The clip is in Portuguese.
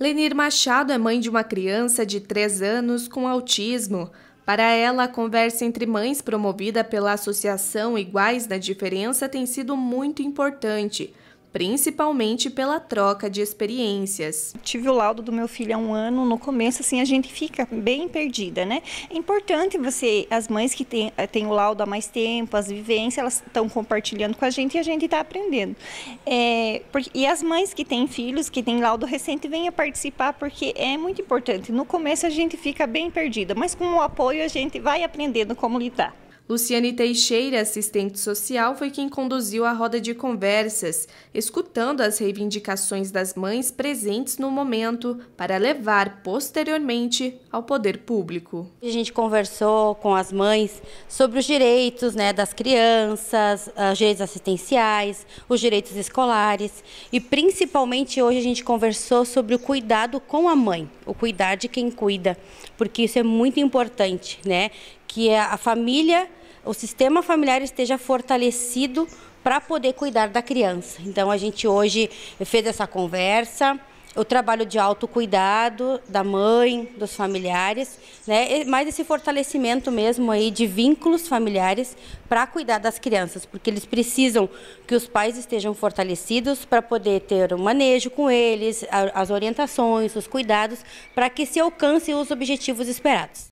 Lenir Machado é mãe de uma criança de 3 anos com autismo. Para ela, a conversa entre mães promovida pela Associação Iguais na Diferença tem sido muito importante, principalmente pela troca de experiências. Tive o laudo do meu filho há um ano, no começo assim a gente fica bem perdida, né? É importante você, as mães que têm eh, tem o laudo há mais tempo, as vivências, elas estão compartilhando com a gente e a gente está aprendendo. É, porque, e as mães que têm filhos, que têm laudo recente, venham participar porque é muito importante. No começo a gente fica bem perdida, mas com o apoio a gente vai aprendendo como lidar. Luciane Teixeira, assistente social, foi quem conduziu a roda de conversas, escutando as reivindicações das mães presentes no momento para levar posteriormente ao poder público. A gente conversou com as mães sobre os direitos né, das crianças, os direitos assistenciais, os direitos escolares e principalmente hoje a gente conversou sobre o cuidado com a mãe, o cuidar de quem cuida, porque isso é muito importante, né? Que é a família o sistema familiar esteja fortalecido para poder cuidar da criança. Então a gente hoje fez essa conversa, o trabalho de autocuidado da mãe, dos familiares, né? mais esse fortalecimento mesmo aí de vínculos familiares para cuidar das crianças, porque eles precisam que os pais estejam fortalecidos para poder ter o um manejo com eles, as orientações, os cuidados, para que se alcancem os objetivos esperados.